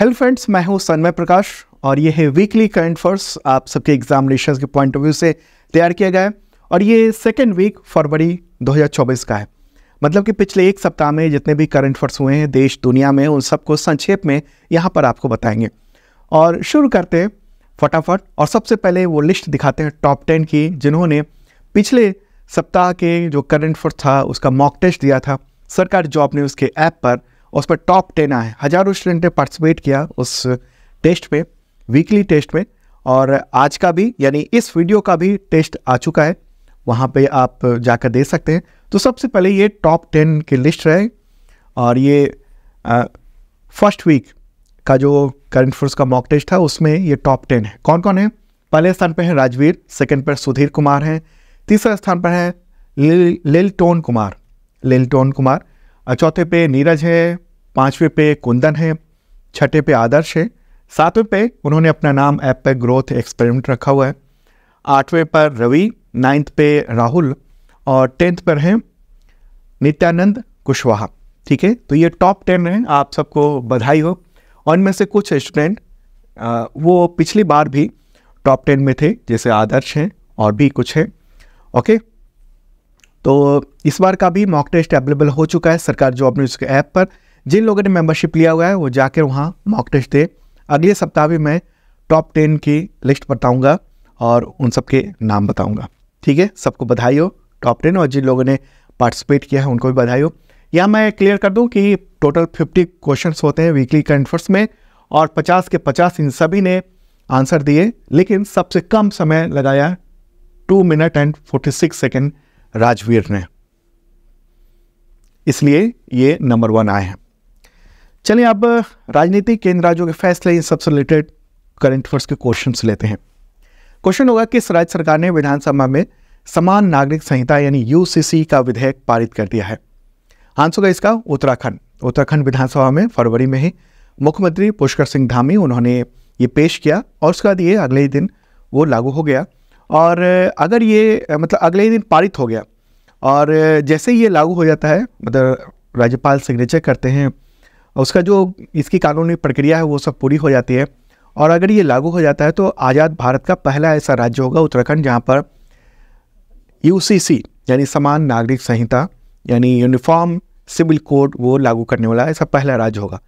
hello friends मैं हूं सन्मय प्रकाश और ये है वीकली करंट फर्स्ट आप सबके एग्जामिनेशन के पॉइंट ऑफ व्यू से तैयार किया गया है और ये सेकेंड वीक फरवरी 2024 का है मतलब कि पिछले एक सप्ताह में जितने भी करंट फर्स्ट हुए हैं देश दुनिया में उन सबको संक्षेप में यहाँ पर आपको बताएंगे और शुरू करते हैं फटाफट और सबसे पहले वो लिस्ट दिखाते हैं टॉप टेन की जिन्होंने पिछले सप्ताह के जो करंट फर्स्ट था उसका मॉक टेस्ट दिया था सरकारी जॉब ने उसके ऐप पर उस पर टॉप टेन आए हज़ारों स्टूडेंट ने पार्टिसिपेट किया उस टेस्ट में वीकली टेस्ट में और आज का भी यानी इस वीडियो का भी टेस्ट आ चुका है वहाँ पे आप जाकर दे सकते हैं तो सबसे पहले ये टॉप टेन की लिस्ट रहे और ये फर्स्ट वीक का जो करंट फोर्स का मॉक टेस्ट था उसमें ये टॉप टेन है कौन कौन है पहले स्थान पर है राजवीर सेकंड पर सुधीर कुमार हैं तीसरे स्थान पर है लिल टोन कुमार लिल टोन कुमार चौथे पे नीरज है पाँचवें पे कुंदन है छठे पे आदर्श है सातवें पे उन्होंने अपना नाम ऐप पे ग्रोथ एक्सपेरिमेंट रखा हुआ है आठवें पर रवि नाइन्थ पे राहुल और टेंथ पर हैं नित्यानंद कुशवाहा ठीक है तो ये टॉप टेन हैं आप सबको बधाई हो और इनमें से कुछ स्टूडेंट वो पिछली बार भी टॉप टेन में थे जैसे आदर्श हैं और भी कुछ हैं ओके तो इस बार का भी मॉक टेस्ट अवेलेबल हो चुका है सरकार जॉब न्यूज़ के ऐप पर जिन लोगों ने मेंबरशिप लिया हुआ है वो जाकर वहाँ मॉक टेस्ट दे अगले सप्ताह भी मैं टॉप टेन की लिस्ट बताऊँगा और उन सब के नाम बताऊँगा ठीक है सबको बधाई हो टॉप टेन और जिन लोगों ने पार्टिसिपेट किया है उनको भी बधाई हो या मैं क्लियर कर दूँ कि टोटल फिफ्टी क्वेश्चन होते हैं वीकली कन्फर्स में और पचास के पचास इन सभी ने आंसर दिए लेकिन सबसे कम समय लगाया two minute and forty six second Rajveer ने इसलिए ये नंबर वन आए हैं चलिए अब राजनीतिक केंद्र राज्यों के फैसले इन सबसे रिलेटेड करंट अफेयर्स के क्वेश्चन लेते हैं क्वेश्चन होगा किस राज्य सरकार ने विधानसभा में समान नागरिक संहिता यानी यूसीसी का विधेयक पारित कर दिया है आंसर होगा इसका उत्तराखंड उत्तराखंड विधानसभा में फरवरी में ही मुख्यमंत्री पुष्कर सिंह धामी उन्होंने ये पेश किया और उसके बाद ये अगले ही दिन वो लागू हो गया और अगर ये मतलब अगले ही दिन पारित हो गया और जैसे ही ये लागू हो जाता है मतलब राज्यपाल सिग्नेचर करते हैं उसका जो इसकी कानूनी प्रक्रिया है वो सब पूरी हो जाती है और अगर ये लागू हो जाता है तो आज़ाद भारत का पहला ऐसा राज्य होगा उत्तराखंड जहाँ पर यू यानी समान नागरिक संहिता यानी यूनिफॉर्म सिविल कोड वो लागू करने वाला ऐसा पहला राज्य होगा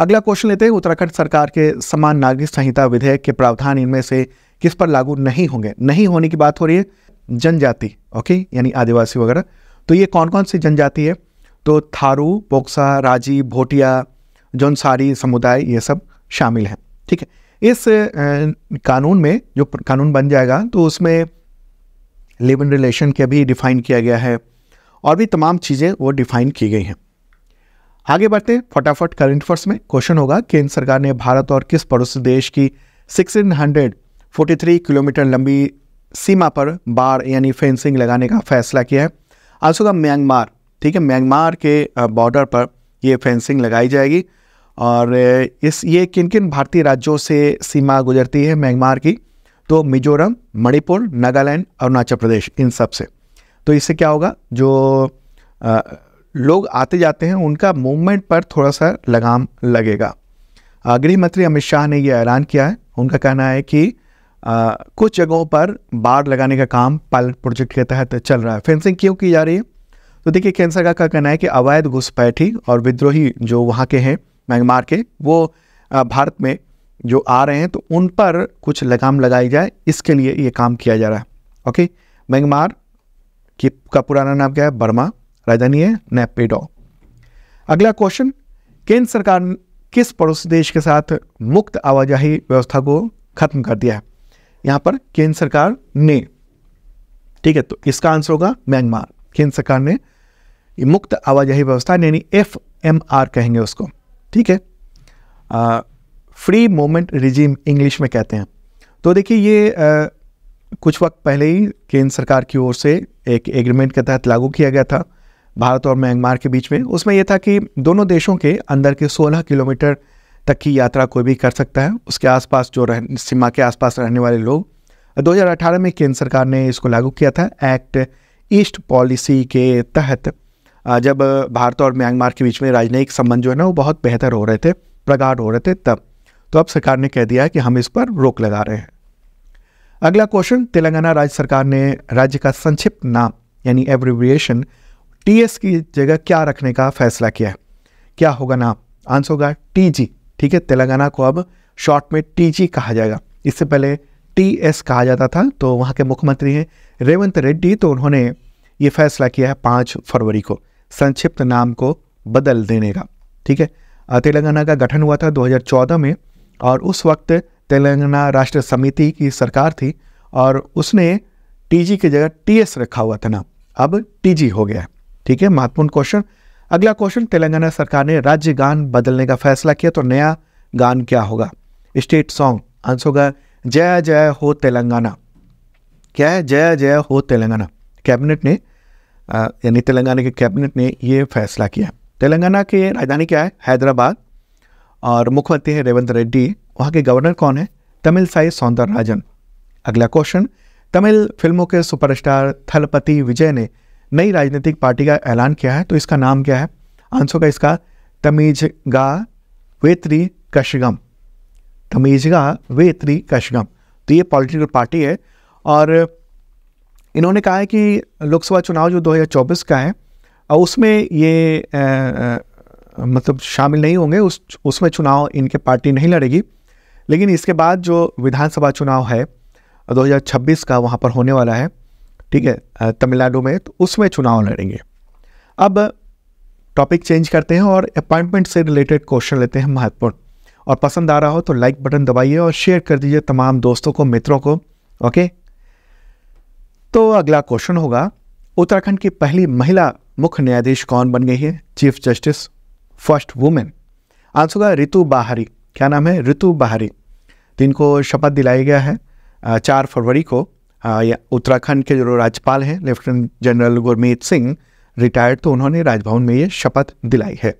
अगला क्वेश्चन लेते हैं उत्तराखंड सरकार के समान नागरिक संहिता विधेयक के प्रावधान इनमें से किस पर लागू नहीं होंगे नहीं होने की बात हो रही है जनजाति ओके यानी आदिवासी वगैरह तो ये कौन कौन सी जनजाति है तो थारू पोक्सा राजी भोटिया जौनसारी समुदाय ये सब शामिल हैं ठीक है इस कानून में जो कानून बन जाएगा तो उसमें लिव इन रिलेशन के भी डिफाइन किया गया है और भी तमाम चीज़ें वो डिफाइन की गई हैं आगे बढ़ते फटाफट करंट अफेयर्स में क्वेश्चन होगा केंद्र सरकार ने भारत और किस पड़ोसी देश की सिक्सटीन हंड्रेड 43 किलोमीटर लंबी सीमा पर बार यानी फेंसिंग लगाने का फैसला किया है आंसू का म्यांमार ठीक है म्यांमार के बॉर्डर पर ये फेंसिंग लगाई जाएगी और इस ये किन किन भारतीय राज्यों से सीमा गुजरती है म्यांमार की तो मिजोरम मणिपुर नागालैंड अरुणाचल प्रदेश इन सब से तो इससे क्या होगा जो आ, लोग आते जाते हैं उनका मूवमेंट पर थोड़ा सा लगाम लगेगा गृह मंत्री अमित शाह ने यह ऐलान किया है उनका कहना है कि आ, कुछ जगहों पर बाड़ लगाने का काम पायलट प्रोजेक्ट के तहत चल रहा है फेंसिंग क्यों की जा रही है तो देखिए सरकार का कहना है कि अवैध घुसपैठी और विद्रोही जो वहाँ के हैं म्यांमार के वो भारत में जो आ रहे हैं तो उन पर कुछ लगाम लगाई जाए इसके लिए ये काम किया जा रहा है ओके म्यांमार की का पुराना नाम क्या है बर्मा राजधानी है नेपेडो अगला क्वेश्चन केंद्र सरकार किस पड़ोसी देश के साथ मुक्त आवाजाही व्यवस्था को खत्म कर दिया है यहां पर केंद्र सरकार ने ठीक है तो इसका आंसर होगा म्यांमार केंद्र सरकार ने मुक्त आवाजाही व्यवस्था यानी एफ एम आर कहेंगे उसको ठीक है फ्री मोमेंट रिजीम इंग्लिश में कहते हैं तो देखिए ये आ, कुछ वक्त पहले ही केंद्र सरकार की ओर से एक एग्रीमेंट के तहत लागू किया गया था भारत और म्यांमार के बीच में उसमें यह था कि दोनों देशों के अंदर के 16 किलोमीटर तक की यात्रा कोई भी कर सकता है उसके आसपास जो रह सीमा के आसपास रहने वाले लोग 2018 में केंद्र सरकार ने इसको लागू किया था एक्ट ईस्ट पॉलिसी के तहत जब भारत और म्यांमार के बीच में राजनयिक संबंध जो है ना वो बहुत बेहतर हो रहे थे प्रगाढ़ हो रहे थे तब तो अब सरकार ने कह दिया है कि हम इस पर रोक लगा रहे हैं अगला क्वेश्चन तेलंगाना राज्य सरकार ने राज्य का संक्षिप्त नाम यानी एब्रिविएशन टीएस की जगह क्या रखने का फैसला किया है क्या होगा नाम आंसर होगा टीजी ठीक है तेलंगाना को अब शॉर्ट में टीजी कहा जाएगा इससे पहले टीएस कहा जाता था तो वहाँ के मुख्यमंत्री हैं रेवंत रेड्डी तो उन्होंने ये फैसला किया है पाँच फरवरी को संक्षिप्त नाम को बदल देने का ठीक है तेलंगाना का गठन हुआ था 2014 में और उस वक्त तेलंगाना राष्ट्र समिति की सरकार थी और उसने टीजी की जगह टीएस रखा हुआ था ना अब टीजी हो गया ठीक है महत्वपूर्ण क्वेश्चन अगला क्वेश्चन तेलंगाना सरकार ने राज्य गान बदलने का फैसला किया तो नया गान क्या होगा स्टेट सॉन्ग आंसर होगा जय जय हो तेलंगाना क्या है जय जय हो तेलंगाना कैबिनेट ने यानी तेलंगाना के कैबिनेट ने यह फैसला किया तेलंगाना की राजधानी क्या है हैदराबाद और मुख्यमंत्री है रेवंत रेड्डी वहाँ के गवर्नर कौन है तमिल साई सौंदर राजन अगला क्वेश्चन तमिल फिल्मों के सुपरस्टार थलपति विजय ने नई राजनीतिक पार्टी का ऐलान किया है तो इसका नाम क्या है आंसर का इसका तमीजगा वेत्री कशगम तमीजगा वेत्री कशगम तो ये पॉलिटिकल पार्टी है और इन्होंने कहा है कि लोकसभा चुनाव जो 2024 का है उसमें ये आ, आ, मतलब शामिल नहीं होंगे उस उसमें चुनाव इनके पार्टी नहीं लड़ेगी लेकिन इसके बाद जो विधानसभा चुनाव है 2026 का वहाँ पर होने वाला है ठीक है तमिलनाडु में तो उसमें चुनाव लड़ेंगे अब टॉपिक चेंज करते हैं और अपॉइंटमेंट से रिलेटेड क्वेश्चन लेते हैं महत्वपूर्ण और पसंद आ रहा हो तो लाइक बटन दबाइए और शेयर कर दीजिए तमाम दोस्तों को मित्रों को ओके तो अगला क्वेश्चन होगा उत्तराखंड की पहली महिला मुख्य न्यायाधीश कौन बन गई है chief justice first women answer होगा ऋतु बाहरी क्या नाम है ऋतु बाहरी तो इनको शपथ दिलाया गया है चार फरवरी को हाँ, उत्तराखंड के जो राज्यपाल हैं lieutenant general Gurmeet Singh retired तो उन्होंने राजभवन में ये शपथ दिलाई है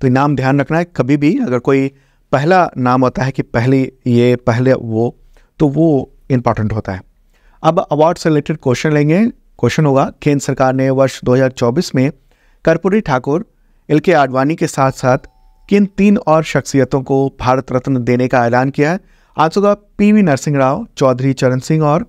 तो नाम ध्यान रखना है कभी भी अगर कोई पहला नाम होता है कि पहले ये पहले वो तो वो इम्पॉर्टेंट होता है अब अवार्ड से रिलेटेड क्वेश्चन लेंगे क्वेश्चन होगा केंद्र सरकार ने वर्ष 2024 में कर्पूरी ठाकुर एल के आडवाणी के साथ साथ किन तीन और शख्सियतों को भारत रत्न देने का ऐलान किया है आज होगा पी वी नरसिंह राव चौधरी चरण सिंह और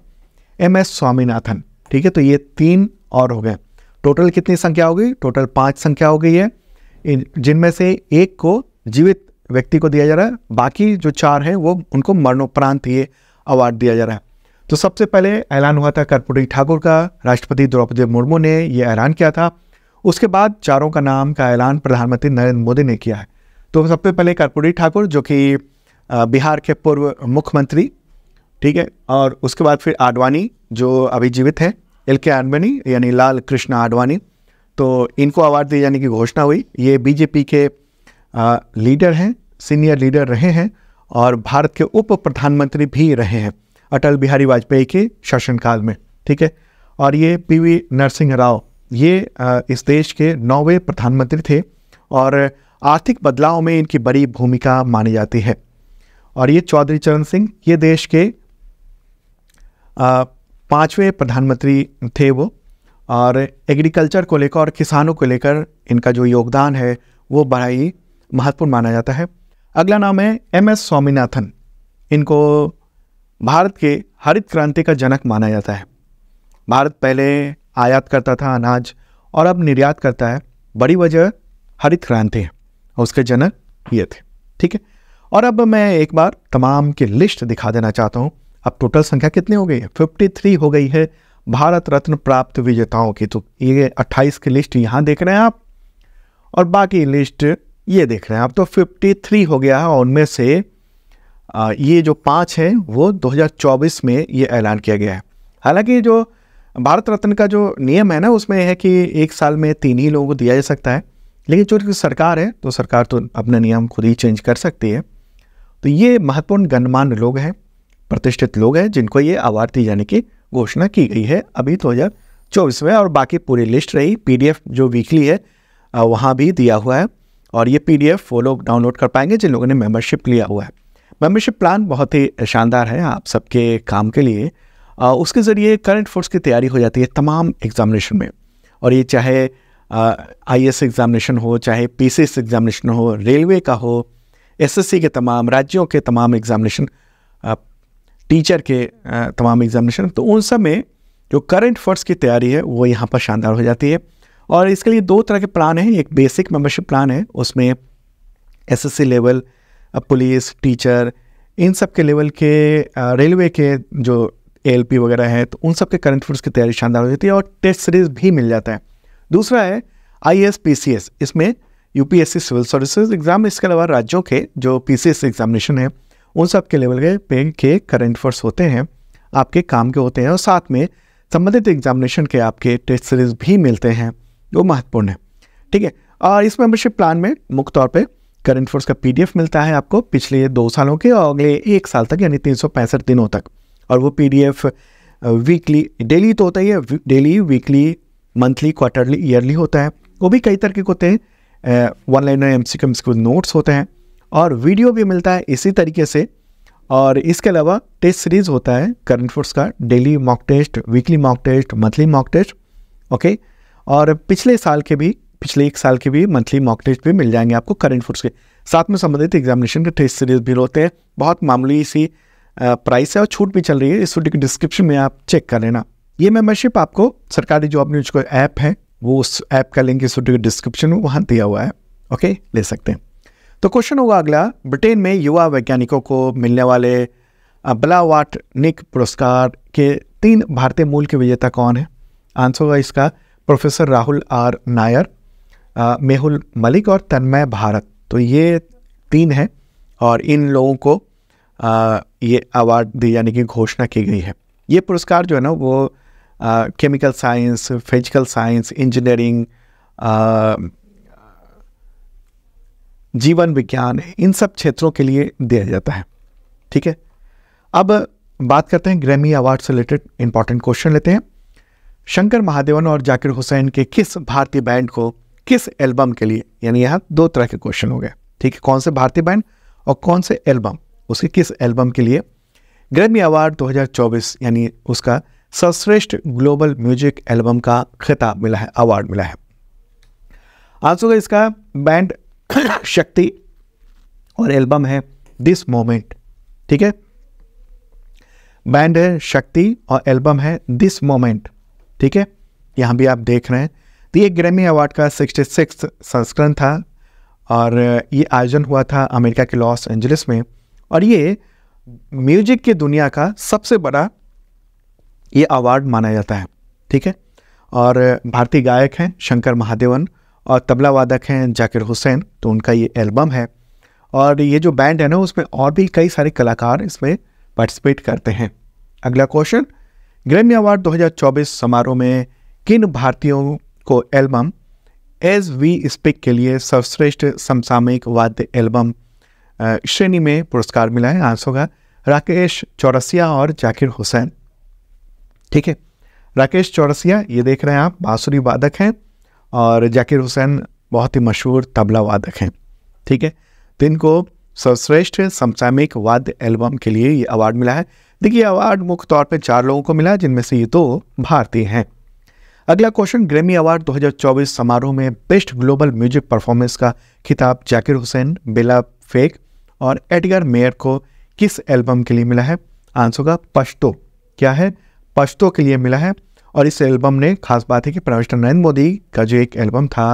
एम एस स्वामीनाथन ठीक है तो ये तीन और हो गए टोटल कितनी संख्या हो गई टोटल पांच संख्या हो गई है जिनमें से एक को जीवित व्यक्ति को दिया जा रहा है बाकी जो चार हैं वो उनको मरणोपरांत ये अवार्ड दिया जा रहा है तो सबसे पहले ऐलान हुआ था कर्पूरी ठाकुर का राष्ट्रपति द्रौपदी मुर्मू ने ये ऐलान किया था उसके बाद चारों का नाम का ऐलान प्रधानमंत्री नरेंद्र मोदी ने किया है तो सबसे पहले कर्पूरी ठाकुर जो कि बिहार के पूर्व मुख्यमंत्री ठीक है और उसके बाद फिर आडवाणी जो अभी जीवित हैं एल के आडवाणी यानी लाल कृष्ण आडवाणी तो इनको अवार्ड दिए जाने की घोषणा हुई ये बीजेपी के आ, लीडर हैं सीनियर लीडर रहे हैं और भारत के उप प्रधानमंत्री भी रहे हैं अटल बिहारी वाजपेयी के शासनकाल में ठीक है और ये पीवी नरसिंह राव ये आ, इस देश के नौवे प्रधानमंत्री थे और आर्थिक बदलाव में इनकी बड़ी भूमिका मानी जाती है और ये चौधरी चरण सिंह ये देश के पाँचवें प्रधानमंत्री थे वो और एग्रीकल्चर को लेकर और किसानों को लेकर इनका जो योगदान है वो बड़ा ही महत्वपूर्ण माना जाता है अगला नाम है एम एस स्वामीनाथन इनको भारत के हरित क्रांति का जनक माना जाता है भारत पहले आयात करता था अनाज और अब निर्यात करता है बड़ी वजह हरित क्रांति है उसके जनक ये थे ठीक है और अब मैं एक बार तमाम की लिस्ट दिखा देना चाहता हूँ अब टोटल संख्या कितनी हो गई है फिफ्टी हो गई है भारत रत्न प्राप्त विजेताओं की तो ये अट्ठाईस की लिस्ट यहाँ देख रहे हैं आप और बाकी लिस्ट ये देख रहे हैं आप तो 53 हो गया है उनमें से ये जो पाँच हैं वो 2024 में ये ऐलान किया गया है हालांकि जो भारत रत्न का जो नियम है ना उसमें है कि एक साल में तीन ही लोगों को दिया जा सकता है लेकिन चूँकि सरकार है तो सरकार तो अपना नियम खुद ही चेंज कर सकती है तो ये महत्वपूर्ण गणमान्य लोग हैं प्रतिष्ठित लोग हैं जिनको ये अवार्ड दिए जाने की घोषणा की गई है अभी दो तो हज़ार चौबीस में और बाकी पूरी लिस्ट रही पीडीएफ जो वीकली है वहाँ भी दिया हुआ है और ये पीडीएफ वो लोग डाउनलोड कर पाएंगे जिन लोगों ने मेम्बरशिप लिया हुआ है मेम्बरशिप प्लान बहुत ही शानदार है आप सबके काम के लिए उसके ज़रिए करंट फोर्स की तैयारी हो जाती है तमाम एग्ज़ामिनेशन में और ये चाहे आई एस एग्ज़ामिनेशन हो चाहे पी एग्ज़ामिनेशन हो रेलवे का हो एसएससी के तमाम राज्यों के तमाम एग्ज़ामिनेशन टीचर के तमाम एग्ज़ामिनेशन तो उन सब में जो करंट फर्स्ट की तैयारी है वो यहाँ पर शानदार हो जाती है और इसके लिए दो तरह के प्लान हैं एक बेसिक मेम्बरशिप प्लान है उसमें एसएससी लेवल पुलिस टीचर इन सब के लेवल के रेलवे के जो एलपी वगैरह हैं तो उन सब के करंट फूड्स की तैयारी शानदार हो जाती है और टेस्ट सीरीज़ भी मिल जाता है दूसरा है I S P C S इसमें यूपीएससी सिविल सर्विसेज एग्ज़ाम इसके अलावा राज्यों के जो पी एग्जामिनेशन है उन सब के लेवल के पे के करंट अफेयर्स होते हैं आपके काम के होते हैं और साथ में संबंधित एग्जामिनेशन के आपके टेस्ट सीरीज भी मिलते हैं वो महत्वपूर्ण है ठीक है और इस मेंबरशिप प्लान में मुख्य तौर पर करंट अफेयर्स का पीडीएफ मिलता है आपको पिछले दो सालों के और अगले एक साल तक यानी तीन दिनों तक और वो पीडीएफ वीकली डेली तो होता ही है daily weekly monthly quarterly yearly होता है वो भी कई तरह के होते हैं वन लाइनर एम सी के नोट्स होते हैं और वीडियो भी मिलता है इसी तरीके से और इसके अलावा टेस्ट सीरीज होता है करंट फोर्स का daily mock test weekly mock test monthly mock test okay और पिछले साल के भी पिछले एक साल के भी मंथली मॉक टेस्ट भी मिल जाएंगे आपको करंट फोर्स के साथ में संबंधित एग्जामिनेशन के टेस्ट सीरीज भी होते हैं बहुत मामूली सी प्राइस है और छूट भी चल रही है इस वीडियो के डिस्क्रिप्शन में आप चेक कर लेना ये मेम्बरशिप आपको सरकारी जॉब न्यूज को ऐप है वो उस ऐप का लिंक इस वीडियो डिस्क्रिप्शन में वहाँ दिया हुआ है ओके ले सकते हैं तो क्वेश्चन होगा अगला ब्रिटेन में युवा वैज्ञानिकों को मिलने वाले ब्लावाट निक पुरस्कार के तीन भारतीय मूल के विजेता कौन है आंसर होगा इसका प्रोफेसर राहुल आर नायर मेहुल मलिक और तन्मय भारत तो ये तीन हैं और इन लोगों को आ, ये अवार्ड दिए जाने की घोषणा की गई है ये पुरस्कार जो है ना वो Uh, chemical science, physical science, engineering, uh, जीवन विज्ञान इन सब क्षेत्रों के लिए दिया जाता है ठीक है अब बात करते हैं ग्रैमी अवार्ड से रिलेटेड इंपॉर्टेंट क्वेश्चन लेते हैं शंकर महादेवन और जाकिर हुसैन के किस भारतीय बैंड को किस एल्बम के लिए यानी यहाँ दो तरह के क्वेश्चन हो गए ठीक है कौन से भारतीय बैंड और कौन से एल्बम उसके किस एल्बम के लिए ग्रैमी अवार्ड 2024 यानी उसका सर्वश्रेष्ठ ग्लोबल म्यूजिक एल्बम का खिताब मिला है अवार्ड मिला है आज का इसका बैंड शक्ति और एल्बम है दिस मोमेंट ठीक है बैंड है शक्ति और एल्बम है दिस मोमेंट ठीक है यहाँ भी आप देख रहे हैं तो ये ग्रैमी अवार्ड का सिक्सटी सिक्स संस्करण था और ये आयोजन हुआ था अमेरिका के लॉस एंजलिस में और ये म्यूजिक की दुनिया का सबसे बड़ा ये अवार्ड माना जाता है ठीक है और भारतीय गायक हैं शंकर महादेवन और तबला वादक हैं जाकिर हुसैन तो उनका ये एल्बम है और ये जो बैंड है ना उसमें और भी कई सारे कलाकार इसमें पार्टिसिपेट करते हैं अगला क्वेश्चन ग्रैमी अवार्ड 2024 समारोह में किन भारतीयों को एल्बम एज वी स्पिक के लिए सर्वश्रेष्ठ समसामयिक वाद्य एल्बम श्रेणी में पुरस्कार मिला है आंसर होगा राकेश चौरसिया और जाकिर हुसैन ठीक है राकेश चौरसिया ये देख रहे हैं आप बाँसुरी वादक हैं और जाकिर हुसैन बहुत ही मशहूर तबला वादक हैं ठीक है तो इनको सर्वश्रेष्ठ समसामयिक वाद्य एल्बम के लिए ये अवार्ड मिला है देखिए अवार्ड मुख्य तौर पर चार लोगों को मिला जिनमें से ये दो तो भारतीय हैं अगला क्वेश्चन ग्रेमी अवार्ड 2024 समारोह में बेस्ट ग्लोबल म्यूजिक परफॉर्मेंस का खिताब जाकिर हुसैन बेला फेक और एडगर मेयर को किस एल्बम के लिए मिला है आंसर होगा पश्तो क्या है पश्तो के लिए मिला है और इस एल्बम ने खास बात है कि प्राइम नरेंद्र मोदी का जो एक एल्बम था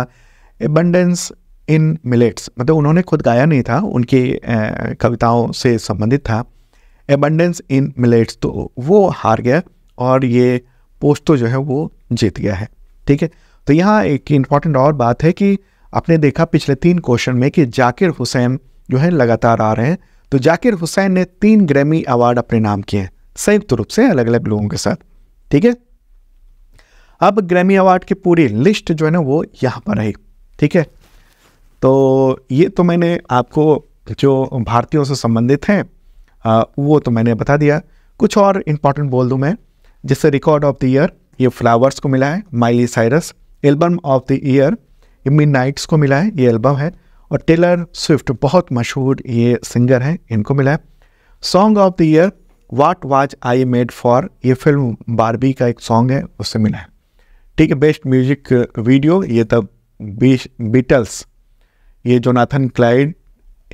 एबंडेंस इन मिलेट्स मतलब उन्होंने खुद गाया नहीं था उनकी कविताओं से संबंधित था एबंडेंस इन मिलेट्स तो वो हार गया और ये पोस्ट तो जो है वो जीत गया है ठीक है तो यहाँ एक इम्पॉर्टेंट और बात है कि आपने देखा पिछले तीन क्वेश्चन में कि जाकिर हुसैन जो है लगातार आ रहे हैं तो जाकिर हुसैन ने तीन ग्रैमी अवार्ड अपने नाम किए हैं संयुक्त रूप से अलग अलग लोगों के साथ ठीक है अब ग्रैमी अवार्ड की पूरी लिस्ट जो है ना वो यहाँ पर है ठीक है तो ये तो मैंने आपको जो भारतीयों से संबंधित हैं वो तो मैंने बता दिया कुछ और इम्पॉर्टेंट बोल दूँ मैं जैसे रिकॉर्ड ऑफ द ईयर ये फ्लावर्स को मिला है Miley Cyrus album of the year Midnights को मिला है ये एल्बम है और टेलर स्विफ्ट बहुत मशहूर ये सिंगर हैं इनको मिला है song of the year what was I made for ये फिल्म बारबी का एक सॉन्ग है उससे मिला है ठीक है बेस्ट म्यूजिक वीडियो ये तब बीटल्स ये जोनाथन क्लाइड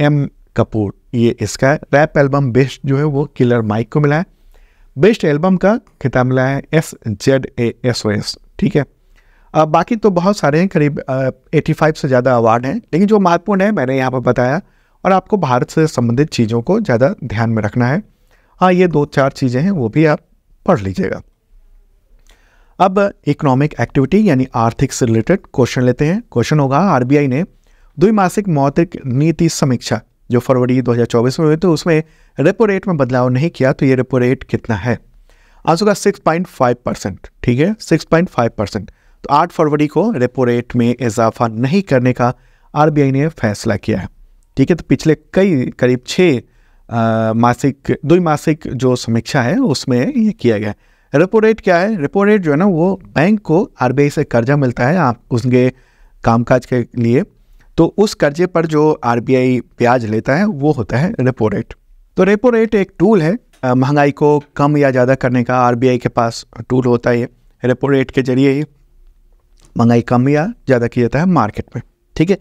एम कपूर ये इसका रैप एल्बम बेस्ट जो है वो किलर माइक को मिला है बेस्ट एल्बम का खिताब मिला है S Z A S O S ठीक है अब बाकी तो बहुत सारे हैं करीब एटी फाइव से ज़्यादा अवार्ड हैं लेकिन जो महत्वपूर्ण है मैंने यहाँ पर बताया और आपको भारत से संबंधित चीज़ों को ज़्यादा ध्यान में रखना है हाँ ये दो चार चीज़ें हैं वो भी आप पढ़ लीजिएगा अब इकोनॉमिक एक्टिविटी यानी आर्थिक से रिलेटेड क्वेश्चन लेते हैं क्वेश्चन होगा आरबीआई ने द्विमासिक मौद्रिक नीति समीक्षा जो फरवरी 2024 में हुई तो उसमें रेपो रेट में बदलाव नहीं किया तो ये रेपो रेट कितना है आज होगा सिक्स परसेंट ठीक है सिक्स परसेंट तो आठ फरवरी को रेपो रेट में इजाफा नहीं करने का आरबीआई ने फैसला किया है ठीक है तो पिछले कई करीब छः मासिक द्विमासिक जो समीक्षा है उसमें ये किया गया रेपो रेट क्या है रेपो रेट जो है ना वो बैंक को आर से कर्जा मिलता है आप उसके कामकाज के लिए तो उस कर्जे पर जो आर ब्याज लेता है वो होता है रेपो रेट तो रेपो रेट एक टूल है महंगाई को कम या ज़्यादा करने का आर के पास टूल होता है रेपो रेट के जरिए ही महंगाई कम या ज़्यादा किया जाता है मार्केट में ठीक है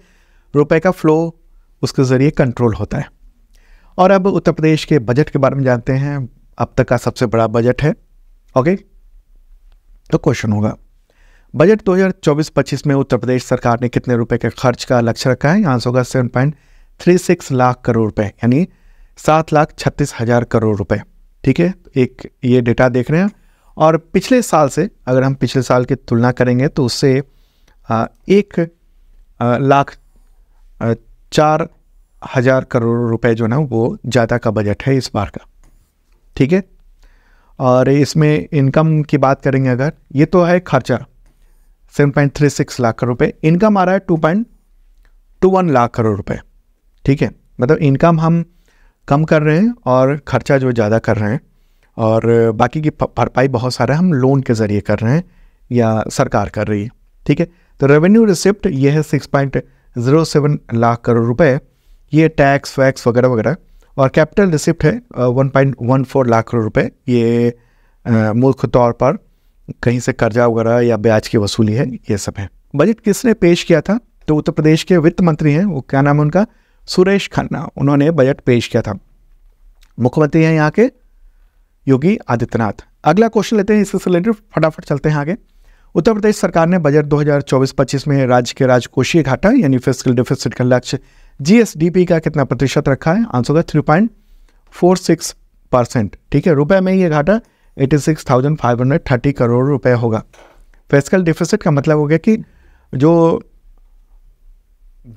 रुपए का फ्लो उसके ज़रिए कंट्रोल होता है और अब उत्तर प्रदेश के बजट के बारे में जानते हैं अब तक का सबसे बड़ा बजट है ओके तो क्वेश्चन होगा बजट 2024-25 में उत्तर प्रदेश सरकार ने कितने रुपए के खर्च का लक्ष्य रखा है आंसर होगा seven point three six lakh crore रुपए यानी सात लाख छत्तीस हजार करोड़ रुपए ठीक है एक ये डेटा देख रहे हैं और पिछले साल से अगर हम पिछले साल की तुलना करेंगे तो उससे एक लाख चार हज़ार करोड़ रुपए जो ना वो ज़्यादा का बजट है इस बार का ठीक है और इसमें इनकम की बात करेंगे अगर ये तो है खर्चा seven point three six lakh crore रुपये इनकम आ रहा है two point two one lakh crore रुपए ठीक है मतलब इनकम हम कम कर रहे हैं और खर्चा जो ज़्यादा कर रहे हैं और बाकी की भरपाई बहुत सारे हम लोन के ज़रिए कर रहे हैं या सरकार कर रही है ठीक है तो रेवेन्यू रिसिप्ट ये है six point zero seven lakh crore रुपये ये टैक्स वैक्स वगैरह वगैरह और कैपिटल रिसिप्ट है one point one four lakh रुपये ये मुख्य तौर पर कहीं से कर्जा वगैरह या ब्याज की वसूली है ये सब है बजट किसने पेश किया था तो उत्तर प्रदेश के वित्त मंत्री हैं वो क्या नाम है उनका सुरेश खन्ना उन्होंने बजट पेश किया था मुख्यमंत्री हैं यहाँ के योगी आदित्यनाथ अगला क्वेश्चन लेते हैं इससे रिलेटेड फटाफट चलते हैं आगे उत्तर प्रदेश सरकार ने बजट 2024-25 में राज्य के राजकोषीय घाटा यानी फिजिकल डिफिसिट का लक्ष्य जीएसडीपी का कितना प्रतिशत रखा है आंसर होगा three point four six percent ठीक है रुपए में ये घाटा eighty six thousand five hundred thirty crore रुपए होगा फेस्कल डिफिसिट का मतलब हो गया कि जो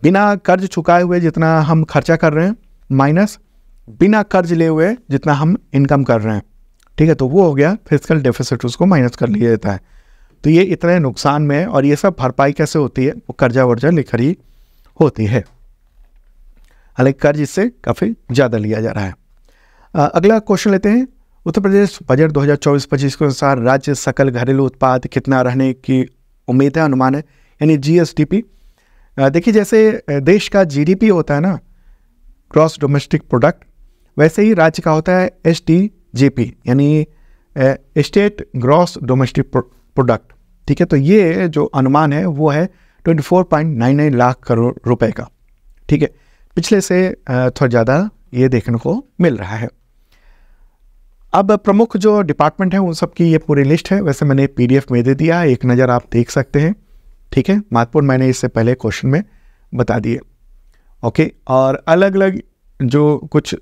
बिना कर्ज चुकाए हुए जितना हम खर्चा कर रहे हैं माइनस बिना कर्ज ले हुए जितना हम इनकम कर रहे हैं ठीक है तो वो हो गया फिजिकल डेफिसिट उसको माइनस कर लिया जाता है तो ये इतने नुकसान में और ये सब भरपाई कैसे होती है वो कर्जा वर्जा लेकर ही होती है हालांकि कर्ज इससे काफ़ी ज़्यादा लिया जा रहा है आ, अगला क्वेश्चन लेते हैं उत्तर प्रदेश बजट 2024-25 के अनुसार राज्य सकल घरेलू उत्पाद कितना रहने की उम्मीद है अनुमान है यानी जी देखिए जैसे देश का जी होता है ना ग्रॉस डोमेस्टिक प्रोडक्ट वैसे ही राज्य का होता है एस यानी स्टेट ग्रॉस डोमेस्टिक प्रोडक्ट ठीक है तो ये जो अनुमान है वो है 24.99 लाख करोड़ रुपए का ठीक है पिछले से थोड़ा ज़्यादा ये देखने को मिल रहा है अब प्रमुख जो डिपार्टमेंट है उन सब की ये पूरी लिस्ट है वैसे मैंने पीडीएफ में दे दिया एक नज़र आप देख सकते हैं ठीक है महत्वपूर्ण मैंने इससे पहले क्वेश्चन में बता दिए ओके और अलग अलग जो कुछ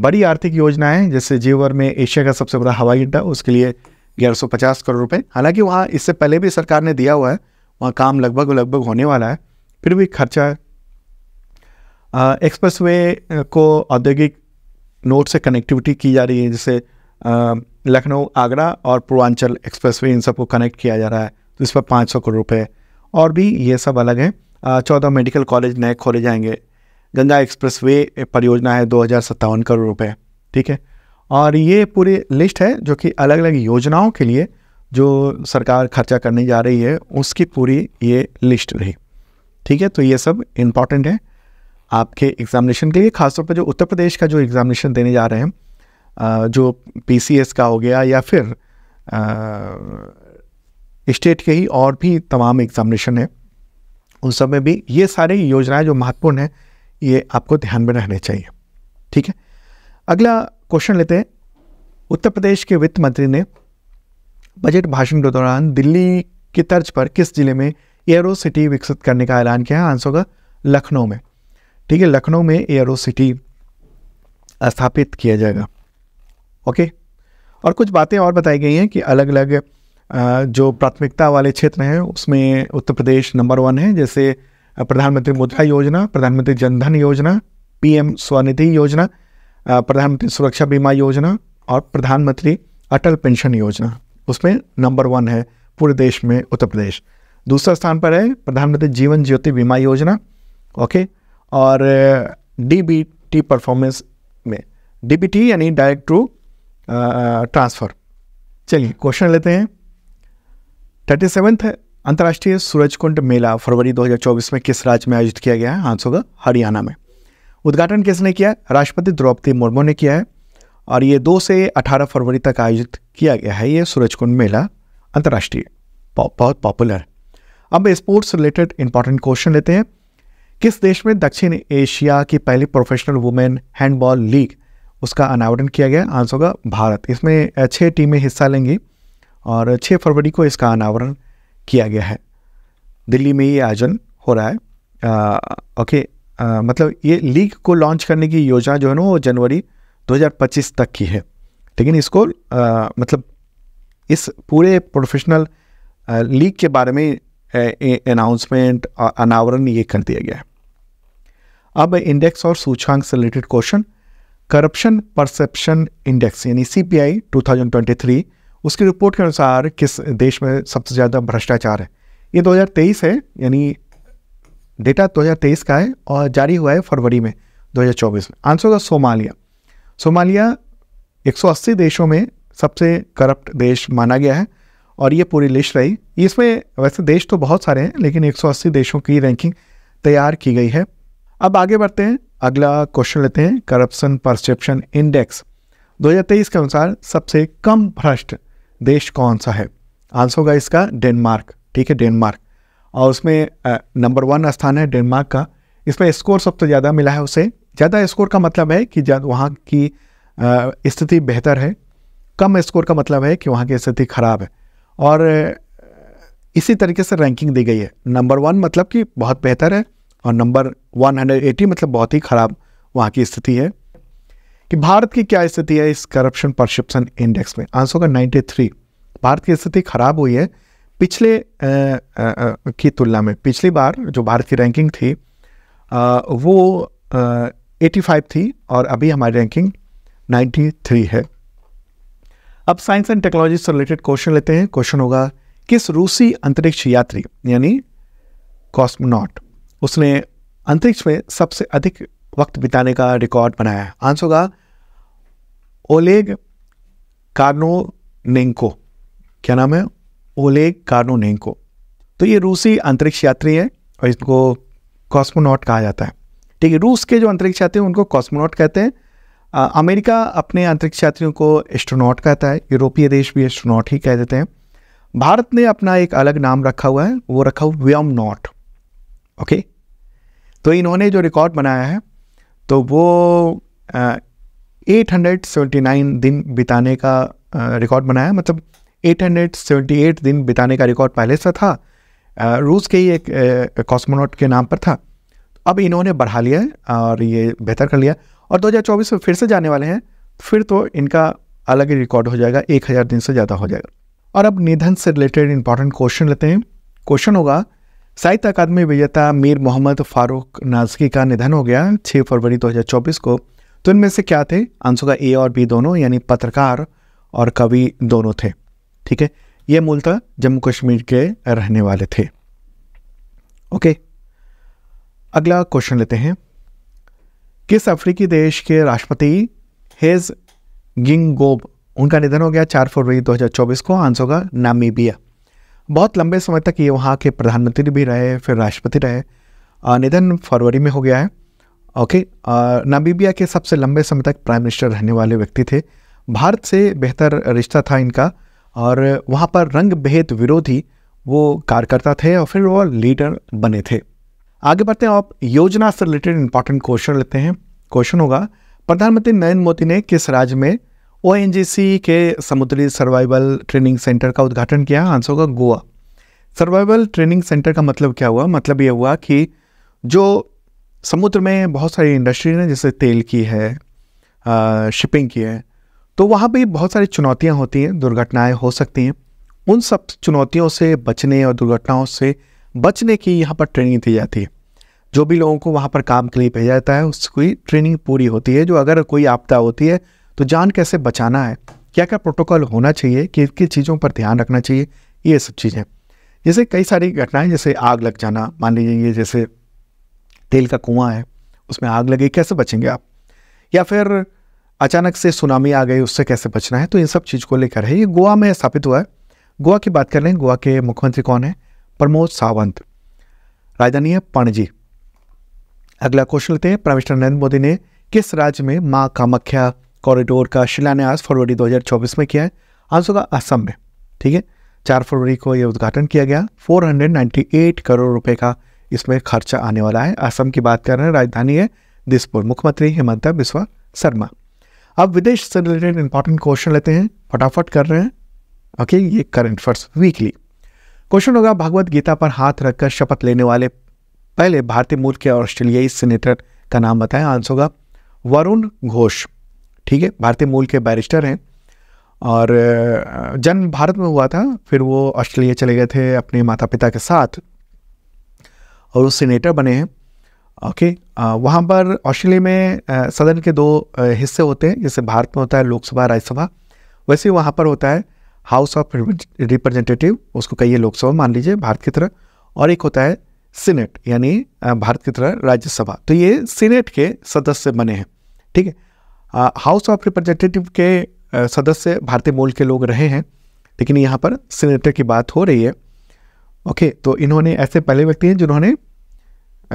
बड़ी आर्थिक योजनाएं जैसे जेवर में एशिया का सबसे बड़ा हवाई अड्डा उसके लिए ग्यारह करोड़ रुपये हालांकि वहाँ इससे पहले भी सरकार ने दिया हुआ है वहाँ काम लगभग लगभग होने वाला है फिर भी खर्चा एक्सप्रेस वे को औद्योगिक नोट से कनेक्टिविटी की जा रही है जैसे लखनऊ आगरा और पूर्वांचल एक्सप्रेस वे इन सबको कनेक्ट किया जा रहा है तो इस पर पाँच सौ करोड़ रुपये और भी ये सब अलग है चौदह मेडिकल कॉलेज नए खोले जाएंगे गंगा एक्सप्रेस वे परियोजना है दो हज़ार सत्तावन करोड़ रुपये ठीक है और ये पूरी लिस्ट है जो कि अलग अलग योजनाओं के लिए जो सरकार खर्चा करने जा रही है उसकी पूरी ये लिस्ट रही ठीक है तो ये सब इम्पॉर्टेंट है आपके एग्ज़ामिनेशन के लिए खासतौर पर जो उत्तर प्रदेश का जो एग्ज़ामिनेशन देने जा रहे हैं जो पी का हो गया या फिर स्टेट के ही और भी तमाम एग्ज़ामिनेशन है उन सब में भी ये सारी योजनाएं जो महत्वपूर्ण हैं ये आपको ध्यान में रहने चाहिए ठीक है अगला क्वेश्चन लेते हैं उत्तर प्रदेश के वित्त मंत्री ने बजट भाषण के दौरान दिल्ली की तर्ज पर किस जिले में एयरो सिटी विकसित करने का ऐलान किया है आंसर होगा लखनऊ में ठीक है लखनऊ में एयरो सिटी स्थापित किया जाएगा ओके और कुछ बातें और बताई गई हैं कि अलग अलग जो प्राथमिकता वाले क्षेत्र हैं उसमें उत्तर प्रदेश नंबर वन है जैसे प्रधानमंत्री मुद्रा योजना प्रधानमंत्री जनधन योजना पीएम स्वनिधि योजना प्रधानमंत्री सुरक्षा बीमा योजना और प्रधानमंत्री अटल पेंशन योजना उसमें नंबर वन है पूरे देश में उत्तर प्रदेश दूसरा स्थान पर है प्रधानमंत्री जीवन ज्योति बीमा योजना ओके और डी परफॉर्मेंस में डी यानी डायरेक्ट टू ट्रांसफ़र चलिए क्वेश्चन लेते हैं थर्टी सेवेंथ अंतर्राष्ट्रीय सूरज कुंड मेला फरवरी 2024 में किस राज्य में आयोजित किया गया है आंसर होगा हरियाणा में उद्घाटन किसने किया राष्ट्रपति द्रौपदी मुर्मू ने किया है और ये दो से अठारह फरवरी तक आयोजित किया गया है ये सूरज कुंड मेला अंतर्राष्ट्रीय बहुत पॉपुलर अब स्पोर्ट्स रिलेटेड इंपॉर्टेंट क्वेश्चन लेते हैं किस देश में दक्षिण एशिया की पहली प्रोफेशनल वुमेन हैंडबॉल लीग उसका अनावरण किया गया आंसर होगा भारत इसमें छः टीमें हिस्सा लेंगी और छः फरवरी को इसका अनावरण किया गया है दिल्ली में ये आयोजन हो रहा है आ, ओके आ, मतलब ये लीग को लॉन्च करने की योजना जो है ना वो जनवरी 2025 तक की है लेकिन इसको आ, मतलब इस पूरे प्रोफेशनल लीग के बारे में अनाउंसमेंट अनावरण ये कर दिया गया है अब इंडेक्स और सूचकांक से related question corruption perception index यानी C P I two thousand twenty three उसकी रिपोर्ट के अनुसार किस देश में सबसे ज़्यादा भ्रष्टाचार है ये 2023 है यानी डेटा 2023 का है और जारी हुआ है फरवरी में 2024 में आंसर होगा सोमालिया सोमालिया 180 देशों में सबसे करप्ट देश माना गया है और ये पूरी लिस्ट रही इसमें वैसे देश तो बहुत सारे हैं लेकिन 180 देशों की रैंकिंग तैयार की गई है अब आगे बढ़ते हैं अगला क्वेश्चन लेते हैं करप्शन परसेप्शन इंडेक्स 2023 के अनुसार सबसे कम भ्रष्ट देश कौन सा है आंसर होगा इसका डेनमार्क ठीक है डेनमार्क और उसमें नंबर वन स्थान है डेनमार्क का इसमें स्कोर सबसे ज़्यादा मिला है उसे ज़्यादा स्कोर का मतलब है कि जब वहाँ की स्थिति बेहतर है कम स्कोर का मतलब है कि वहाँ की स्थिति खराब है और इसी तरीके से रैंकिंग दी गई है नंबर वन मतलब कि बहुत बेहतर है और नंबर 180 मतलब बहुत ही ख़राब वहाँ की स्थिति है कि भारत की क्या स्थिति है इस करप्शन परसेप्शन इंडेक्स में आंसर का 93 भारत की स्थिति खराब हुई है पिछले आ, आ, आ, की तुलना में पिछली बार जो भारत की रैंकिंग थी आ, वो आ, 85 थी और अभी हमारी रैंकिंग 93 है अब साइंस एंड टेक्नोलॉजी से रिलेटेड क्वेश्चन लेते हैं क्वेश्चन होगा किस रूसी अंतरिक्ष यात्री यानी कॉस्मोनॉट उसने अंतरिक्ष में सबसे अधिक वक्त बिताने का रिकॉर्ड बनाया है आंसर होगा ओलेग कार्नोनेंको क्या नाम है ओलेग कार्नोनेंको तो ये रूसी अंतरिक्ष यात्री है और इसको कॉस्मोनॉट कहा जाता है ठीक है रूस के जो अंतरिक्ष यात्री हैं उनको कॉस्मोनॉट कहते हैं अमेरिका अपने अंतरिक्ष यात्रियों को एस्ट्रोनॉट कहता है यूरोपीय देश भी एस्ट्रोनॉट ही कह देते हैं भारत ने अपना एक अलग नाम रखा हुआ है वो रखा हुआ व्योम नॉट ओके तो इन्होंने जो रिकॉर्ड बनाया है तो वो एट हंड्रेड सेवेंटी नाइन दिन बिताने का रिकॉर्ड बनाया मतलब एट हंड्रेड सेवेंटी एट दिन बिताने का रिकॉर्ड पहले से था रूस के ही एक कॉस्मोनॉट के नाम पर था अब इन्होंने बढ़ा लिया और ये बेहतर कर लिया और 2024 में फिर से जाने वाले हैं फिर तो इनका अलग ही रिकॉर्ड हो जाएगा एक हज़ार दिन से ज़्यादा हो जाएगा और अब निधन से रिलेटेड इंपॉर्टेंट क्वेश्चन लेते हैं क्वेश्चन होगा साहित्य अकादमी विजेता मीर मोहम्मद फारूक नाजकी का निधन हो गया 6 फरवरी 2024 को तो इनमें से क्या थे आंसर का ए और बी दोनों यानी पत्रकार और कवि दोनों थे ठीक है ये मूलतः जम्मू कश्मीर के रहने वाले थे ओके अगला क्वेश्चन लेते हैं किस अफ्रीकी देश के राष्ट्रपति हेज गिंगोब उनका निधन हो गया चार फरवरी 2024 को आंसर होगा नामीबिया बहुत लंबे समय तक ये वहाँ के प्रधानमंत्री भी रहे फिर राष्ट्रपति रहे निधन फरवरी में हो गया है ओके नामीबिया के सबसे लंबे समय तक प्राइम मिनिस्टर रहने वाले व्यक्ति थे भारत से बेहतर रिश्ता था इनका और वहाँ पर रंग भेद विरोधी वो कार्यकर्ता थे और फिर वो लीडर बने थे आगे बढ़ते हैं आप योजना से रिलेटेड इंपॉर्टेंट क्वेश्चन लेते हैं क्वेश्चन होगा प्रधानमंत्री नरेंद्र मोदी ने किस राज्य में ओ के समुद्री सर्वाइवल ट्रेनिंग सेंटर का उद्घाटन किया आंसर होगा गोवा सर्वाइवल ट्रेनिंग सेंटर का मतलब क्या हुआ मतलब ये हुआ कि जो समुद्र में बहुत सारी इंडस्ट्री हैं जैसे तेल की है शिपिंग की है तो वहाँ भी बहुत सारी चुनौतियाँ होती हैं दुर्घटनाएँ हो सकती हैं उन सब चुनौतियों से बचने और दुर्घटनाओं से बचने की यहाँ पर ट्रेनिंग दी जाती है जो भी लोगों को वहाँ पर काम के लिए भेजा जाता है उसकी ट्रेनिंग पूरी होती है जो अगर कोई आपदा होती है तो जान कैसे बचाना है क्या क्या प्रोटोकॉल होना चाहिए किन किन चीज़ों पर ध्यान रखना चाहिए ये सब चीज़ें जैसे कई सारी घटनाएं जैसे आग लग जाना मान लीजिए ये जैसे तेल का कुआं है उसमें आग लगी कैसे बचेंगे आप या फिर अचानक से सुनामी आ गई उससे कैसे बचना है तो इन सब चीज़ को लेकर है ये गोवा में स्थापित हुआ है गोवा की बात कर लें गोवा के मुख्यमंत्री कौन है प्रमोद सावंत राजधानी है पणजी अगला क्वेश्चन लेते हैं प्राइम मिनिस्टर नरेंद्र मोदी ने किस राज्य में माँ कामाख्या कॉरिडोर का शिलान्यास फरवरी 2024 में किया है आंसर होगा असम में ठीक है चार फरवरी को यह उद्घाटन किया गया 498 करोड़ रुपए का इसमें खर्चा आने वाला है असम की बात कर रहे हैं राजधानी है दिसपुर मुख्यमंत्री हेमंत बिस्वा शर्मा अब विदेश से रिलेटेड इंपॉर्टेंट क्वेश्चन लेते हैं फटाफट कर रहे हैं ओके ये करंट फर्स्ट वीकली क्वेश्चन होगा भगवत गीता पर हाथ रखकर शपथ लेने वाले पहले भारतीय मूल के ऑस्ट्रेलियाई सीनेटर का नाम बताएं आंसर होगा वरुण घोष ठीक है भारतीय मूल के बैरिस्टर हैं और जन्म भारत में हुआ था फिर वो ऑस्ट्रेलिया चले गए थे अपने माता पिता के साथ और वो सीनेटर बने हैं ओके वहाँ पर ऑस्ट्रेलिया में सदन के दो हिस्से होते हैं जैसे भारत में होता है लोकसभा राज्यसभा वैसे वहाँ पर होता है हाउस ऑफ रिप्रेजेंटेटिव उसको कहिए लोकसभा मान लीजिए भारत की तरह और एक होता है सीनेट यानी भारत की तरह राज्यसभा तो ये सीनेट के सदस्य बने हैं ठीक है हाउस ऑफ रिप्रेजेंटेटिव के सदस्य भारतीय मूल के लोग रहे हैं लेकिन यहाँ पर सीनेटर की बात हो रही है ओके तो इन्होंने ऐसे पहले व्यक्ति हैं जिन्होंने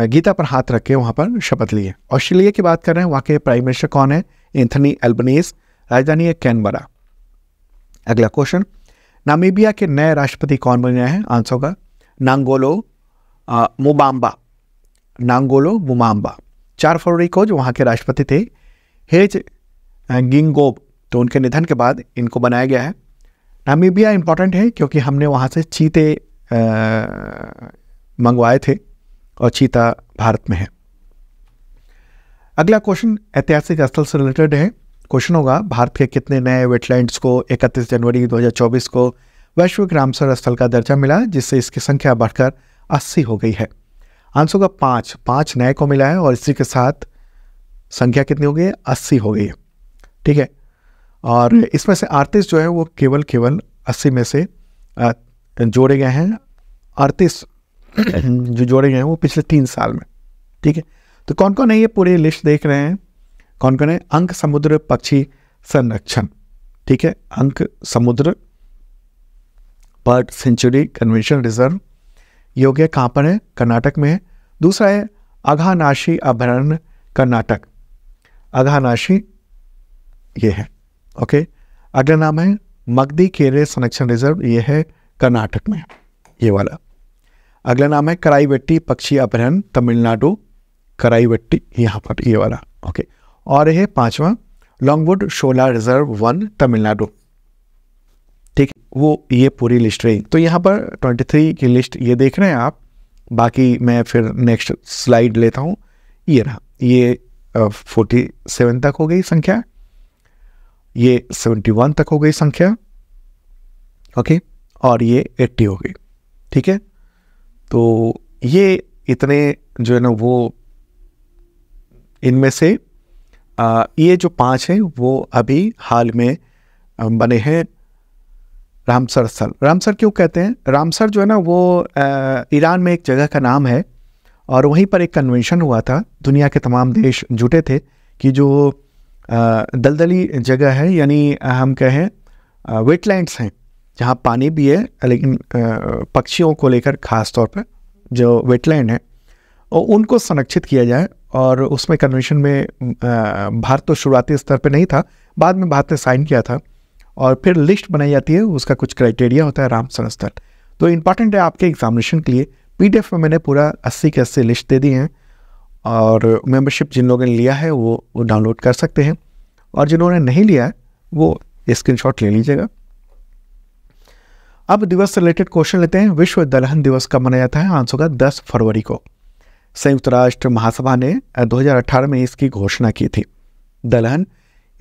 गीता पर हाथ रख के वहाँ पर शपथ ली है ऑस्ट्रेलिया की बात कर रहे हैं वहाँ के प्राइम मिनिस्टर कौन है एंथनी एल्बनीस राजधानी है कैनबरा अगला क्वेश्चन नामीबिया के नए राष्ट्रपति कौन बने हैं आंसर होगा नांगोलो मुबाम्बा नांगोलो मुबाम्बा चार फरवरी को जो वहाँ के राष्ट्रपति थे हेज गिंगोब तो उनके निधन के बाद इनको बनाया गया है नामीबिया इम्पॉर्टेंट है क्योंकि हमने वहाँ से चीते मंगवाए थे और चीता भारत में है अगला क्वेश्चन ऐतिहासिक स्थल से रिलेटेड है क्वेश्चन होगा भारत के कितने नए वेटलैंड्स को 31 जनवरी 2024 को वैश्विक रामसर स्थल का दर्जा मिला जिससे इसकी संख्या बढ़कर 80 हो गई है आंसर होगा पाँच पाँच नए को मिला है और इसी के साथ संख्या कितनी हो गई है अस्सी हो गई है ठीक है और इसमें से अड़तीस जो है वो केवल केवल अस्सी में से जोड़े गए हैं अड़तीस जो जोड़े गए हैं वो पिछले तीन साल में ठीक है तो कौन कौन है ये पूरी लिस्ट देख रहे हैं कौन कौन है अंक समुद्र पक्षी संरक्षण ठीक है अंक समुद्र बर्ड सेंचुरी कन्वेंशन रिजर्व ये हो गया कहाँ पर है कर्नाटक में है दूसरा है अघानाशी अभ्यारण्य कर्नाटक अघानाशी ये है ओके अगला नाम है मगधी केरे संरक्षण रिजर्व ये है कर्नाटक में ये वाला अगला नाम है कराईवेट्टी पक्षी अभ्यारण्य तमिलनाडु कराईवेट्टी यहाँ पर ये वाला ओके और है पांचवा लॉन्गवुड शोला रिजर्व वन तमिलनाडु ठीक वो ये पूरी लिस्ट रही तो यहाँ पर 23 की लिस्ट ये देख रहे हैं आप बाकी मैं फिर नेक्स्ट स्लाइड लेता हूँ ये रहा ये फोर्टी सेवन तक हो गई संख्या ये सेवेंटी वन तक हो गई संख्या ओके और ये एट्टी हो गई ठीक है तो ये इतने जो है ना वो इनमें से ये जो पांच हैं वो अभी हाल में बने हैं रामसर स्थल रामसर क्यों कहते हैं रामसर जो है ना वो ईरान में एक जगह का नाम है और वहीं पर एक कन्वेंशन हुआ था दुनिया के तमाम देश जुटे थे कि जो दलदली जगह है यानी हम कहें वेटलैंड्स हैं जहाँ पानी भी है लेकिन पक्षियों को लेकर ख़ास तौर पर जो वेटलैंड है उनको संरक्षित किया जाए और उसमें कन्वेंशन में भारत तो शुरुआती स्तर पर नहीं था बाद में भारत ने साइन किया था और फिर लिस्ट बनाई जाती है उसका कुछ क्राइटेरिया होता है राम संस्थान तो इम्पॉर्टेंट है आपके एग्जामिनेशन के लिए पीडीएफ में मैंने पूरा अस्सी के अस्सी लिस्ट दे दी हैं और मेंबरशिप जिन लोगों ने लिया है वो वो डाउनलोड कर सकते हैं और जिन्होंने नहीं लिया है वो स्क्रीनशॉट ले लीजिएगा अब दिवस से रिलेटेड क्वेश्चन लेते हैं विश्व दलहन दिवस कब मनाया जाता है आंसर होगा दस फरवरी को संयुक्त राष्ट्र महासभा ने 2018 में इसकी घोषणा की थी दलहन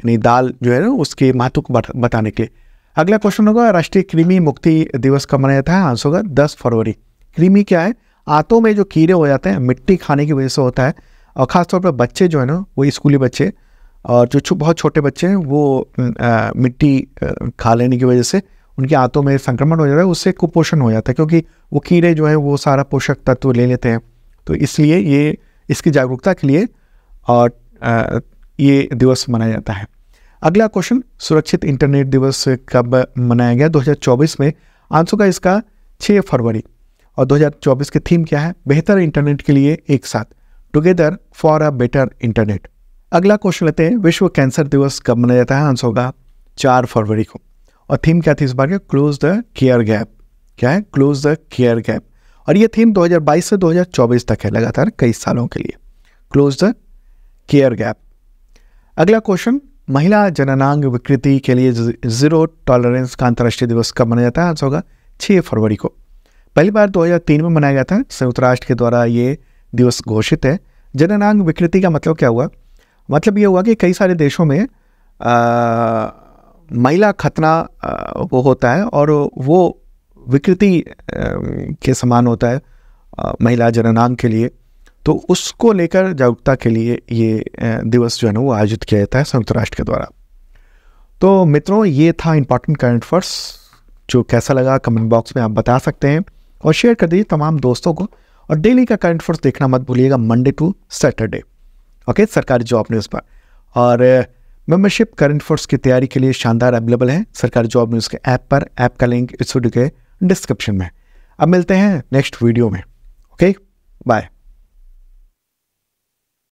यानी दाल जो है ना उसके महत्व को बताने के लिए अगला क्वेश्चन होगा राष्ट्रीय कृमि मुक्ति दिवस कब मनाया जाता है आंसर होगा दस फरवरी कृमि क्या है आंतों में जो कीड़े हो जाते हैं मिट्टी खाने की वजह से होता है और ख़ासतौर पर बच्चे जो है ना वो स्कूली बच्चे और जो छो, बहुत छोटे बच्चे हैं वो आ, मिट्टी खा लेने की वजह से उनके आंतों में संक्रमण हो जाता है उससे कुपोषण हो जाता है क्योंकि वो कीड़े जो है वो सारा पोषक तत्व ले लेते हैं तो इसलिए ये इसकी जागरूकता के लिए और ये दिवस मनाया जाता है अगला क्वेश्चन सुरक्षित इंटरनेट दिवस कब मनाया गया 2024 में आंसू का इसका 6 फरवरी और 2024 की थीम क्या है बेहतर इंटरनेट के लिए एक साथ together for a better internet अगला क्वेश्चन लेते हैं विश्व कैंसर दिवस कब मनाया जाता है आंसर होगा चार फरवरी को और थीम क्या थी इस बार क्लोज द केयर गैप क्या है क्लोज द केयर गैप और ये थीम 2022 से 2024 तक है लगातार कई सालों के लिए क्लोज द केयर गैप अगला क्वेश्चन महिला जननांग विकृति के लिए जीरो टॉलरेंस का अंतर्राष्ट्रीय दिवस कब मनाया जाता है आंसर होगा छः फरवरी को पहली बार 2003 में मनाया गया था संयुक्त राष्ट्र के द्वारा ये दिवस घोषित है जननांग विकृति का मतलब क्या हुआ मतलब ये हुआ कि कई सारे देशों में आ, महिला खतना आ, वो होता है और वो विकृति के समान होता है महिला जननांग के लिए तो उसको लेकर जागरूकता के लिए ये दिवस जो है ना वो आयोजित किया जाता है संयुक्त राष्ट्र के द्वारा तो मित्रों ये था इम्पॉर्टेंट करंट अफेयर्स जो कैसा लगा कमेंट बॉक्स में आप बता सकते हैं और शेयर कर दीजिए तमाम दोस्तों को और डेली का करंट अफेयर्स देखना मत भूलिएगा मंडे टू सैटरडे ओके सरकारी जॉब न्यूज़ पर और मेंबरशिप करंट अफेयर्स की तैयारी के लिए शानदार अवेलेबल है सरकारी जॉब न्यूज़ के ऐप पर ऐप का लिंक इस वीडियो के डिस्क्रिप्शन में अब मिलते हैं नेक्स्ट वीडियो में ओके बाय